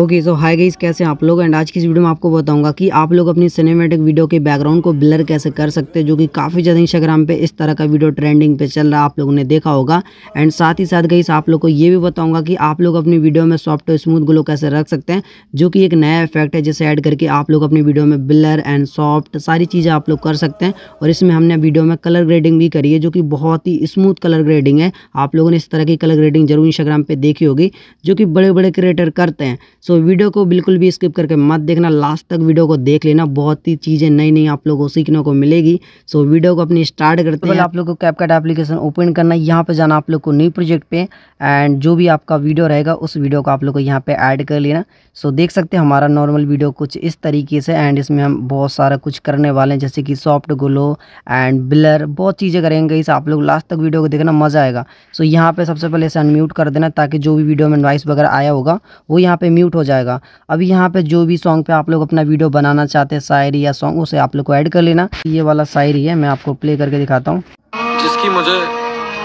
okay so hi guys कैसे आप लोग एंड आज की इस वीडियो में आपको बताऊंगा कि आप लोग अपनी सिनेमेटिक वीडियो के बैकग्राउंड को ब्लर कैसे कर सकते हैं जो कि काफ़ी ज़्यादा इंस्टाग्राम पे इस तरह का वीडियो ट्रेंडिंग पे चल रहा है आप लोगों ने देखा होगा एंड साथ ही साथ गाइस आप लोग को ये भी बताऊंगा कि आप लोग अपनी वीडियो में सॉफ्ट और स्मूथ ग्लो कैसे रख सकते हैं जो कि एक नया इफेक्ट है जिसे ऐड करके आप लोग अपनी वीडियो में ब्लर एंड सॉफ्ट सारी चीज़ें आप लोग कर सकते हैं और इसमें हमने वीडियो में कलर ग्रेडिंग भी करी है जो कि बहुत ही स्मूथ कलर ग्रेडिंग है आप लोगों ने इस तरह की कलर ग्रेडिंग जरूर इंस्टाग्राम पर देखी होगी जो कि बड़े बड़े क्रिएटर करते हैं सो वीडियो को बिल्कुल भी स्किप करके मत देखना लास्ट तक वीडियो को देख लेना बहुत ही चीज़ें नई नई आप लोगों को सीखने को मिलेगी सो वीडियो को अपनी स्टार्ट करते हैं आप लोग को कैपकट एप्लीकेशन ओपन करना यहाँ पर जाना आप लोग को न्यू प्रोजेक्ट पे एंड जो भी आपका वीडियो रहेगा उस वीडियो को आप लोग को यहाँ पर ऐड कर लेना सो देख सकते हैं हमारा नॉर्मल वीडियो कुछ इस तरीके से एंड इसमें हम बहुत सारा कुछ करने वाले हैं जैसे कि सॉफ्ट ग्लो एंड ब्लर बहुत चीज़ें करेंगे इस आप लोग लास्ट तक वीडियो को देखना मज़ा आएगा सो यहाँ पर सबसे पहले इसे अनम्यूट कर देना ताकि जो भी वीडियो में नॉइस वगैरह आया होगा वो यहाँ पर म्यूट काउंट हो जाएगा अभी यहाँ पे जो भी सॉन्ग पे आप लोग अपना वीडियो बनाना चाहते हैं शायरी या सॉन्ग उसे आप लोग को ऐड कर लेना ये वाला शायरी है मैं आपको प्ले करके दिखाता हूँ जिसकी मुझे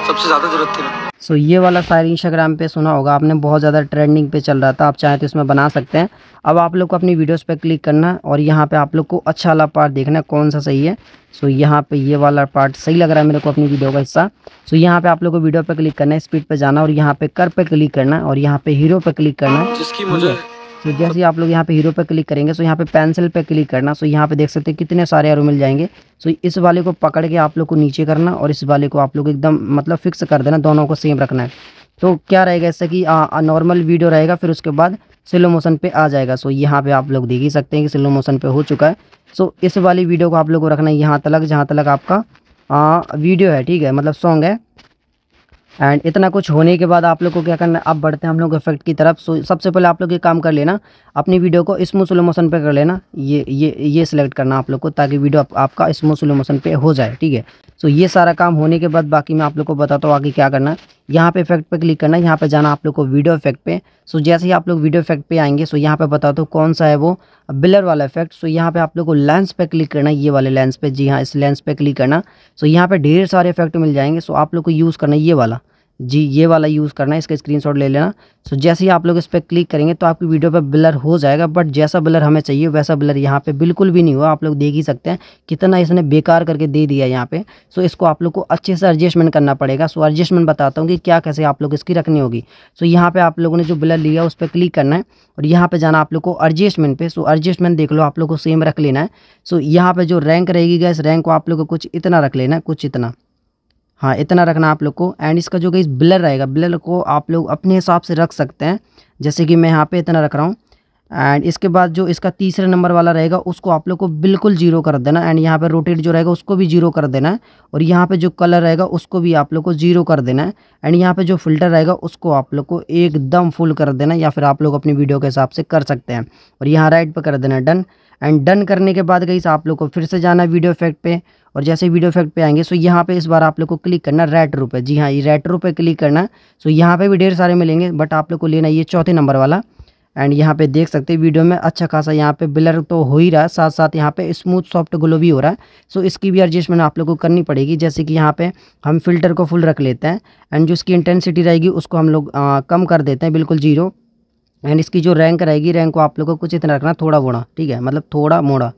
सबसे ज़्यादा ज़रूरत थी सो so, ये वाला शायर इंस्टाग्राम पे सुना होगा आपने बहुत ज़्यादा ट्रेंडिंग पे चल रहा था आप चाहें तो इसमें बना सकते हैं अब आप लोग को अपनी वीडियोस पे क्लिक करना है और यहाँ पे आप लोग को अच्छा वाला पार्ट देखना है कौन सा सही है सो so, यहाँ पे ये वाला पार्ट सही लग रहा है मेरे को अपनी वीडियो का हिस्सा सो so, यहाँ पे आप लोग को वीडियो पे क्लिक करना है स्पीड पर जाना और यहाँ पे कर पे क्लिक करना है और यहाँ पे हीरो पर क्लिक करना है जिसकी मुझे तो जैसे आप लोग यहाँ पे हीरो पे क्लिक करेंगे सो यहाँ पे पेंसिल पे क्लिक करना सो यहाँ पे देख सकते हैं कितने सारे एरो मिल जाएंगे सो इस वाले को पकड़ के आप लोग को नीचे करना और इस वाले को आप लोग एकदम मतलब फिक्स कर देना दोनों को सेम रखना है तो क्या रहेगा ऐसा कि नॉर्मल वीडियो रहेगा फिर उसके बाद स्लो मोशन पे आ जाएगा सो यहाँ पे आप लोग देख ही सकते हैं कि स्लो मोशन पे हो चुका है सो इस वाली वीडियो को आप लोग को रखना है यहाँ तलक जहाँ तलक आपका आ, वीडियो है ठीक है मतलब सॉन्ग है एंड इतना कुछ होने के बाद आप लोग को क्या करना अब बढ़ते हैं हम लोग इफेक्ट की तरफ सो सबसे पहले आप लोग ये काम कर लेना अपनी वीडियो को स्मूथ स्लो मोशन पे कर लेना ये ये ये सिलेक्ट करना आप लोग को ताकि वीडियो आप, आपका स्मूथ स्लो मोशन पे हो जाए ठीक है सो ये सारा काम होने के बाद बाकी मैं आप लोग को बताता हूँ आगे क्या करना है यहाँ पे इफेक्ट पे क्लिक करना है यहाँ पे जाना आप लोग को वीडियो इफेक्ट पे सो जैसे ही आप लोग वीडियो इफेक्ट पे आएंगे सो यहाँ पे बताता हूँ कौन सा है वो बिलर वाला इफेक्ट सो यहाँ पे आप लोग को लेंस पे क्लिक करना है ये वाले लेंस पे जी हाँ इस लेंस पे क्लिक करना सो यहाँ पे ढेर सारे इफेक्ट मिल जाएंगे सो आप लोग को यूज़ करना ये वाला जी ये वाला यूज़ करना है इसका स्क्रीनशॉट ले लेना सो जैसे ही आप लोग इस पर क्लिक करेंगे तो आपकी वीडियो पर ब्लर हो जाएगा बट जैसा ब्लर हमें चाहिए वैसा ब्लर यहाँ पे बिल्कुल भी नहीं हुआ आप लोग देख ही सकते हैं कितना इसने बेकार करके दे दिया यहाँ पे सो इसको आप लोग को अच्छे से एडजस्टमेंट करना पड़ेगा सो एडजस्टमेंट बताता हूँ कि क्या कैसे आप लोग इसकी रखनी होगी सो यहाँ पर आप लोगों ने जो ब्लर लिया उस पर क्लिक करना है और यहाँ पर जाना आप लोग को एडजस्टमेंट पर सो एडजस्टमेंट देख लो आप लोग को सेम रख लेना है सो यहाँ पर जो रैंक रहेगी गैस रैंक को आप लोग को कुछ इतना रख लेना है कुछ इतना हाँ इतना रखना आप लोग को एंड इसका जो गई ब्लर रहेगा ब्लर को आप लोग अपने हिसाब से रख सकते हैं जैसे कि मैं यहाँ पे इतना रख रहा हूँ एंड इसके बाद जो इसका तीसरे नंबर वाला रहेगा उसको आप लोग को बिल्कुल जीरो कर देना एंड यहाँ पे रोटेट जो रहेगा उसको भी जीरो कर देना है और यहाँ पे जो कलर रहेगा उसको भी आप लोग को जीरो कर देना है एंड यहाँ पे जो फिल्टर रहेगा उसको आप लोग को एकदम फुल कर देना या फिर आप लोग अपनी वीडियो के हिसाब से कर सकते हैं और यहाँ राइट पर कर देना डन एंड डन करने के बाद गई आप लोग को फिर से जाना वीडियो इफेक्ट पे और जैसे वीडियो इफेक्ट पे आएंगे सो यहाँ पे इस बार आप लोग को क्लिक करना रेट्रो पे जी हाँ ये रेट्रो पे क्लिक करना सो यहाँ पे भी ढेर सारे मिलेंगे बट आप लोग को लेना ये चौथे नंबर वाला एंड यहाँ पे देख सकते हैं वीडियो में अच्छा खासा यहाँ पे ब्लर तो हो ही रहा है साथ साथ यहाँ पे स्मूथ सॉफ्ट ग्लो भी हो रहा है सो इसकी भी एडजस्टमेंट आप लोग को करनी पड़ेगी जैसे कि यहाँ पे हम फिल्टर को फुल रख लेते हैं एंड जो इसकी इंटेंसिटी रहेगी उसको हम लोग कम कर देते हैं बिल्कुल जीरो एंड इसकी जो रैंक रहेगी रैंक को आप लोग को कुछ इतना रखना थोड़ा मोड़ा ठीक है मतलब थोड़ा मोड़ा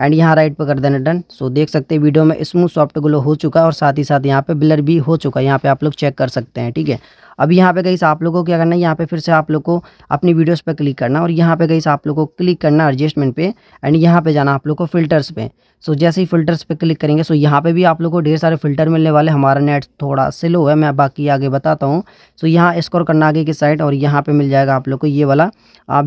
एंड यहाँ राइट पर कर देना डन सो देख सकते हैं वीडियो में स्मूथ सॉफ्ट ग्लो हो चुका है और साथ ही साथ यहाँ पे ब्लर भी हो चुका है यहाँ पे आप लोग चेक कर सकते हैं ठीक है अभी यहाँ पे गई आप लोगों को क्या करना है यहाँ पे फिर से आप लोग को अपनी वीडियोस पे क्लिक करना और यहाँ पे गई आप लोग को क्लिक करना एडजस्टमेंट पे एंड यहाँ पे जाना आप लोग को फिल्टर्स पे सो जैसे ही फिल्टर्स पे क्लिक करेंगे सो यहाँ पे भी आप लोग को ढेर सारे फिल्टर मिलने वाले हमारा नेट थोड़ा स्लो है मैं बाकी आगे बताता हूँ सो यहाँ स्कोर करना आगे की साइड और यहाँ पर मिल जाएगा आप लोग को ये वाला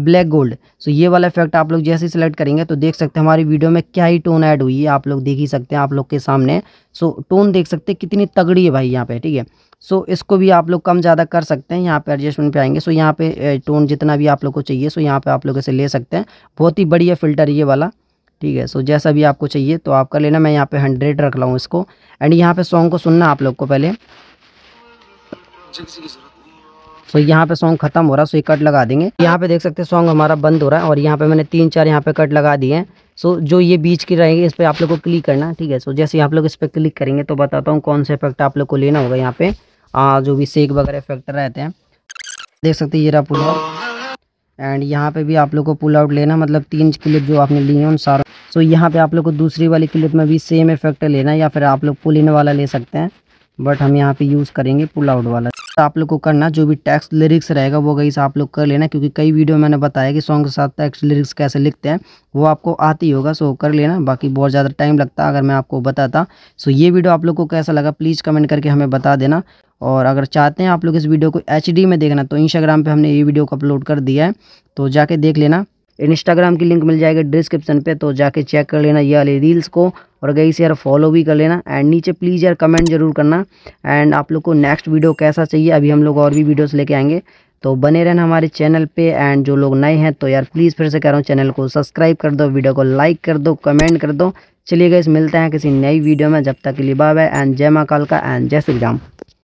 ब्लैक गोल्ड सो ये वाला इफेक्ट आप लोग जैसे ही सिलेक्ट करेंगे तो देख सकते हैं हमारी वीडियो में क्या ही टोन ऐड हुई है आप लोग देख ही सकते हैं आप लोग के सामने सो टोन देख सकते हैं कितनी तगड़ी है भाई यहाँ पे ठीक है सो इसको भी आप लोग कम ज़्यादा कर सकते हैं यहाँ पे एडजस्टमेंट पे आएंगे सो यहाँ पे टोन जितना भी आप लोग को चाहिए सो यहाँ पे आप लोग इसे ले सकते हैं बहुत ही बढ़िया फ़िल्टर ये वाला ठीक है सो जैसा भी आपको चाहिए तो आप कर लेना मैं यहाँ पे हंड्रेड रख लाऊँ इसको एंड यहाँ पे सॉन्ग को सुनना आप लोग को पहले सो so, यहाँ पे सॉन्ग खत्म हो रहा है सो ये कट लगा देंगे यहाँ पे देख सकते हैं सॉन्ग हमारा बंद हो रहा है और यहाँ पे मैंने तीन चार यहाँ पे कट लगा दिए हैं सो so, जो ये बीच की रहेंगे इस पर आप लोग को क्लिक करना ठीक है सो so, जैसे आप लोग इस पर क्लिक करेंगे तो बताता हूँ कौन सा इफेक्ट आप लोग को लेना होगा यहाँ पे आ, जो भी सेक वगैरह फैक्टर रहते हैं देख सकते हैं ये रहा पुल एंड यहाँ पे भी आप लोग को पुल आउट लेना मतलब तीन क्लिप जो आपने ली है उन सारों सो यहाँ पे आप लोग को दूसरी वाली क्लिप में भी सेम इफेक्ट लेना है या फिर आप लोग पुल इन वाला ले सकते हैं बट हम यहाँ पे यूज़ करेंगे पुल आउट वाला आप लोग को करना जो भी टैक्स लिरिक्स रहेगा वो गई आप लोग कर लेना क्योंकि कई वीडियो मैंने बताया कि सॉन्ग के साथ टैक्स लिरिक्स कैसे लिखते हैं वो आपको आती होगा सो कर लेना बाकी बहुत ज़्यादा टाइम लगता अगर मैं आपको बताता सो ये वीडियो आप लोग को कैसा लगा प्लीज़ कमेंट करके हमें बता देना और अगर चाहते हैं आप लोग इस वीडियो को एच में देखना तो इंस्टाग्राम पर हमने ये वीडियो को अपलोड कर दिया है तो जाके देख लेना इंस्टाग्राम की लिंक मिल जाएगी डिस्क्रिप्शन पे तो जाके चेक कर लेना ये वाले रील्स को और गई से यार फॉलो भी कर लेना एंड नीचे प्लीज़ यार कमेंट जरूर करना एंड आप लोग को नेक्स्ट वीडियो कैसा चाहिए अभी हम लोग और भी वीडियोस लेके आएंगे तो बने रहना हमारे चैनल पे एंड जो लोग नए हैं तो यार प्लीज़ फिर से कह रहा हूँ चैनल को सब्सक्राइब कर दो वीडियो को लाइक कर दो कमेंट कर दो चलिए गई मिलते हैं किसी नई वीडियो में जब तक के है एंड जय माँ काल का एंड जय श्री राम